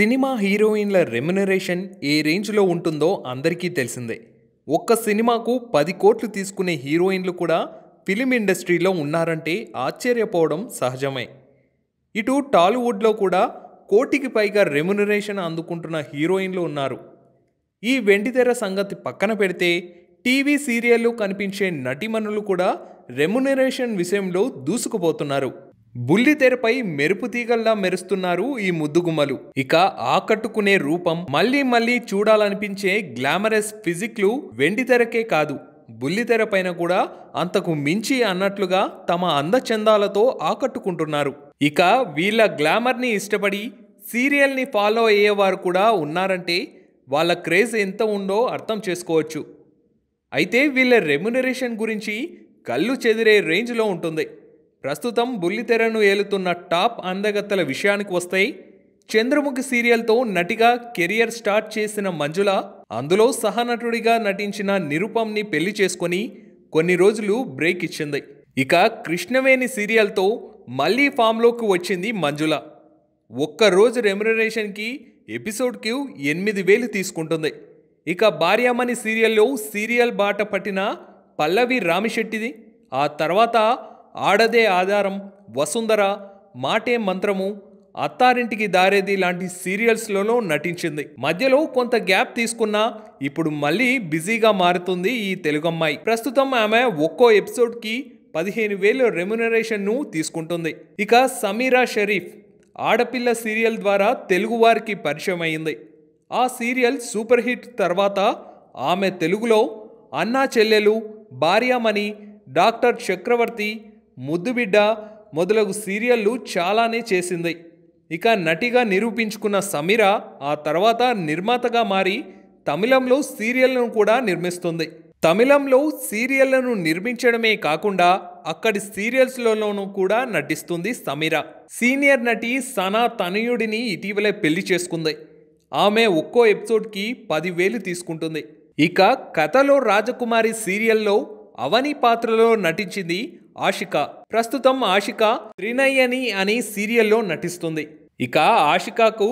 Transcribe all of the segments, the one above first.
cinema హీరోయిన్ల remuneration ఏ రేంజ్లో ఉంటుందో అందరికీ తెలిసిందే ఒక్క సినిమాకు పది కోట్లు తీసుకునే హీరోయిన్లు కూడా ఫిలిం ఇండస్ట్రీలో ఉన్నారంటే ఆశ్చర్యపోవడం సహజమే ఇటు టాలీవుడ్లో కూడా కోటికి పైగా రెమ్యునరేషన్ అందుకుంటున్న హీరోయిన్లు ఉన్నారు ఈ వెండితెర సంగతి పక్కన పెడితే టీవీ సీరియల్లో కనిపించే నటిమణులు కూడా రెమ్యునరేషన్ విషయంలో దూసుకుపోతున్నారు బుల్లితెరపై మెరుపు తీగల్లా మెరుస్తున్నారు ఈ ముద్దుగుమ్మలు ఇక ఆకట్టుకునే రూపం మళ్ళీ మళ్ళీ చూడాలనిపించే గ్లామరస్ ఫిజిక్లు వెండితెరకే కాదు బుల్లితెర పైన కూడా అంతకు మించి అన్నట్లుగా తమ అందచందాలతో ఆకట్టుకుంటున్నారు ఇక వీళ్ళ గ్లామర్ని ఇష్టపడి సీరియల్ని ఫాలో అయ్యేవారు కూడా ఉన్నారంటే వాళ్ళ క్రేజ్ ఎంత ఉందో అర్థం చేసుకోవచ్చు అయితే వీళ్ళ రెమ్యునరేషన్ గురించి కళ్ళు చెదిరే రేంజ్లో ఉంటుంది ప్రస్తుతం బుల్లితెరను ఏలుతున్న టాప్ అందగత్తల విషయానికి వస్తాయి చంద్రముఖి సీరియల్తో నటిగా కెరియర్ స్టార్ట్ చేసిన మంజుల అందులో సహనటుడిగా నటించిన నిరుపంని పెళ్లి చేసుకొని కొన్ని రోజులు బ్రేక్ ఇచ్చింది ఇక కృష్ణవేణి సీరియల్తో మళ్ళీ ఫామ్లోకి వచ్చింది మంజుల ఒక్కరోజు రెమ్యునరేషన్కి ఎపిసోడ్కి ఎనిమిది వేలు తీసుకుంటుంది ఇక భార్యామణి సీరియల్లో సీరియల్ బాట పట్టిన పల్లవి రామిశెట్టిది ఆ తర్వాత ఆడదే ఆధారం వసుంధర మాటే మంత్రము అత్తారింటికి దారేది లాంటి సీరియల్స్లలో నటించింది మధ్యలో కొంత గ్యాప్ తీసుకున్నా ఇప్పుడు మళ్ళీ బిజీగా మారుతుంది ఈ తెలుగమ్మాయి ప్రస్తుతం ఆమె ఒక్కో ఎపిసోడ్కి పదిహేను వేలు రెమ్యునరేషన్ను తీసుకుంటుంది ఇక సమీరా షరీఫ్ ఆడపిల్ల సీరియల్ ద్వారా తెలుగువారికి పరిచయం అయింది ఆ సీరియల్ సూపర్ హిట్ తర్వాత ఆమె తెలుగులో అన్నా చెల్లెలు భార్యామణి డాక్టర్ చక్రవర్తి ముద్దుబిడ్డ మొదలగు సీరియళ్ళు చాలానే చేసింది ఇక నటిగా నిరూపించుకున్న సమీర ఆ తర్వాత నిర్మాతగా మారి తమిళంలో సీరియళ్లను కూడా నిర్మిస్తుంది తమిళంలో సీరియళ్లను నిర్మించడమే కాకుండా అక్కడి సీరియల్స్లలోనూ కూడా నటిస్తుంది సమీర సీనియర్ నటి సనా తనయుడిని ఇటీవలే పెళ్లి చేసుకుంది ఆమె ఒక్కో ఎపిసోడ్కి పదివేలు తీసుకుంటుంది ఇక కథలో రాజకుమారి సీరియల్లో అవని పాత్రలో నటించింది ఆషిక ప్రస్తుతం ఆషిక త్రినయ్యని అనే సీరియల్లో నటిస్తుంది ఇక ఆషికాకు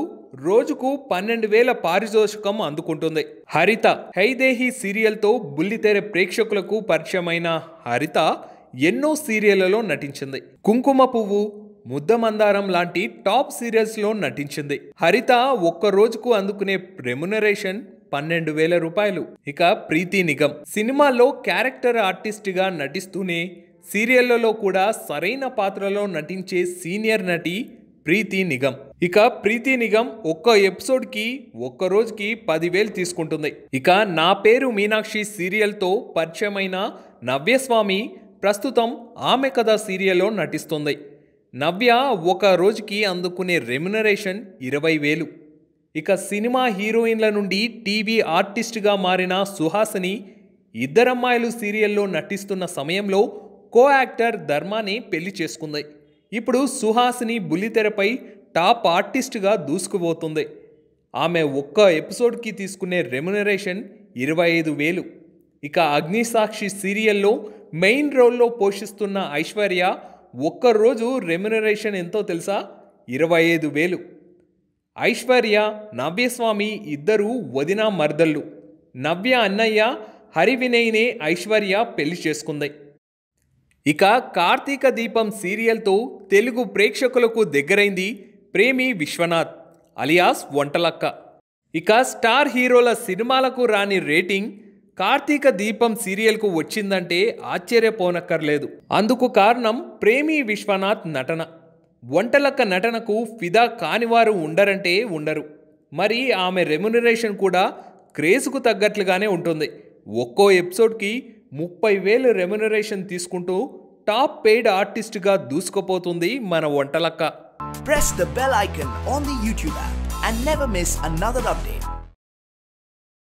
రోజుకు పన్నెండు వేల పారితోషికం అందుకుంటుంది హరిత హైదేహి సీరియల్తో బుల్లితెర ప్రేక్షకులకు పరిచయమైన హరిత ఎన్నో సీరియళ్లలో నటించింది కుంకుమ పువ్వు ముద్దమందారం లాంటి టాప్ సీరియల్స్లో నటించింది హరిత ఒక్క రోజుకు అందుకునే రెమ్యునరేషన్ పన్నెండు వేల రూపాయలు ఇక ప్రీతి నిగం సినిమాల్లో క్యారెక్టర్ ఆర్టిస్ట్గా నటిస్తూనే సీరియళ్లలో కూడా సరైన పాత్రలో నటించే సీనియర్ నటి ప్రీతి నిగమ్ ఇక ప్రీతి నిగమ్ ఒక్క ఎపిసోడ్కి ఒక్క రోజుకి పదివేలు తీసుకుంటుంది ఇక నా పేరు మీనాక్షి సీరియల్తో పరిచయమైన నవ్యస్వామి ప్రస్తుతం ఆమె కథ సీరియల్లో నటిస్తుంది నవ్య ఒక రోజుకి అందుకునే రెమ్యునరేషన్ ఇరవై వేలు ఇక సినిమా హీరోయిన్ల నుండి టీవీ ఆర్టిస్ట్గా మారిన సుహాసిని ఇద్దరమ్మాయిలు సీరియల్లో నటిస్తున్న సమయంలో కో యాక్టర్ ధర్మాని పెళ్లి చేసుకుంది ఇప్పుడు సుహాసిని బుల్లితెరపై టాప్ ఆర్టిస్ట్గా దూసుకుపోతుంది ఆమె ఒక్క ఎపిసోడ్కి తీసుకునే రెమ్యునరేషన్ ఇరవై ఐదు వేలు ఇక అగ్నిసాక్షి సీరియల్లో మెయిన్ రోల్లో పోషిస్తున్న ఐశ్వర్య ఒక్కరోజు రెమ్యునరేషన్ ఎంతో తెలుసా ఇరవై ఐదు వేలు ఐశ్వర్య నవ్యస్వామి ఇద్దరూ వదిన మర్దళ్ళు నవ్య అన్నయ్య హరివినయ్నే ఐశ్వర్య పెళ్లి చేసుకుంది ఇక కార్తీక దీపం సీరియల్తో తెలుగు ప్రేక్షకులకు దగ్గరైంది ప్రేమి విశ్వనాథ్ అలియాస్ వంటలక్క ఇక స్టార్ హీరోల సినిమాలకు రాని రేటింగ్ కార్తీక దీపం సీరియల్కు వచ్చిందంటే ఆశ్చర్యపోనక్కర్లేదు అందుకు కారణం ప్రేమి విశ్వనాథ్ నటన వంటలక్క నటనకు ఫిదా కానివారు ఉండరంటే ఉండరు మరి ఆమె రెమ్యునరేషన్ కూడా క్రేజ్కు తగ్గట్లుగానే ఉంటుంది ఒక్కో ఎపిసోడ్కి ముప్పై వేలు రెమ్యునరేషన్ తీసుకుంటూ టాప్ పెయిడ్ ఆర్టిస్ట్గా దూసుకుపోతుంది మన Vantalakka press the bell icon on the YouTube and never miss another update